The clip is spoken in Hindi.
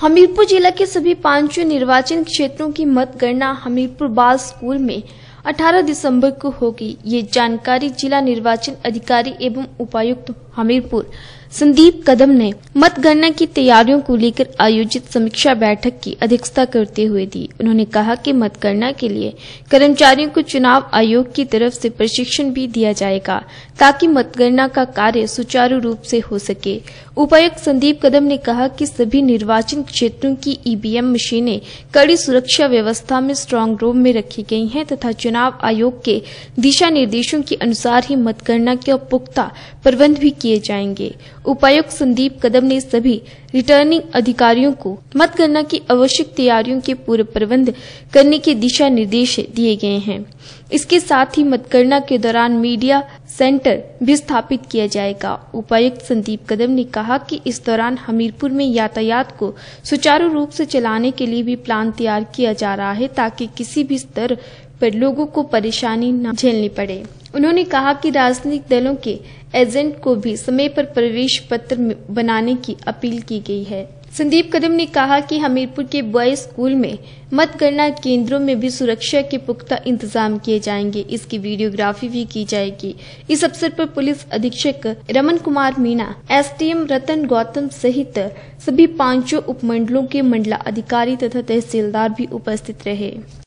हमीरपुर जिला के सभी पांच निर्वाचन क्षेत्रों की मतगणना हमीरपुर बाल स्कूल में 18 दिसंबर को होगी ये जानकारी जिला निर्वाचन अधिकारी एवं उपायुक्त हमीरपुर संदीप कदम ने मतगणना की तैयारियों को लेकर आयोजित समीक्षा बैठक की अध्यक्षता करते हुए दी उन्होंने कहा कि मतगणना के लिए कर्मचारियों को चुनाव आयोग की तरफ से प्रशिक्षण भी दिया जाएगा ताकि मतगणना का कार्य सुचारू रूप से हो सके उपायुक्त संदीप कदम ने कहा कि सभी निर्वाचन क्षेत्रों की ईवीएम मशीनें कड़ी सुरक्षा व्यवस्था में स्ट्रांग रूम में रखी गई है तथा चुनाव आयोग के दिशा निर्देशों के अनुसार ही मतगणना के पुख्ता प्रबंध भी किए जाएंगे उपायुक्त संदीप कदम ने सभी रिटर्निंग अधिकारियों को मतगणना की आवश्यक तैयारियों के पूर्व प्रबंध करने के दिशा निर्देश दिए गए हैं इसके साथ ही मतगणना के दौरान मीडिया सेंटर भी स्थापित किया जाएगा उपायुक्त संदीप कदम ने कहा कि इस दौरान हमीरपुर में यातायात को सुचारू रूप से चलाने के लिए भी प्लान तैयार किया जा रहा है ताकि किसी भी स्तर पर लोगों को परेशानी न झेलनी पड़े उन्होंने कहा कि राजनीतिक दलों के एजेंट को भी समय पर प्रवेश पत्र बनाने की अपील की गई है संदीप कदम ने कहा कि हमीरपुर के बॉयज स्कूल में मतगणना केंद्रों में भी सुरक्षा के पुख्ता इंतजाम किए जाएंगे इसकी वीडियोग्राफी भी की जाएगी इस अवसर पर पुलिस अधीक्षक रमन कुमार मीणा एसडीएम रतन गौतम सहित सभी पांचों उपमंडलों के मंडला अधिकारी तथा तहसीलदार भी उपस्थित रहे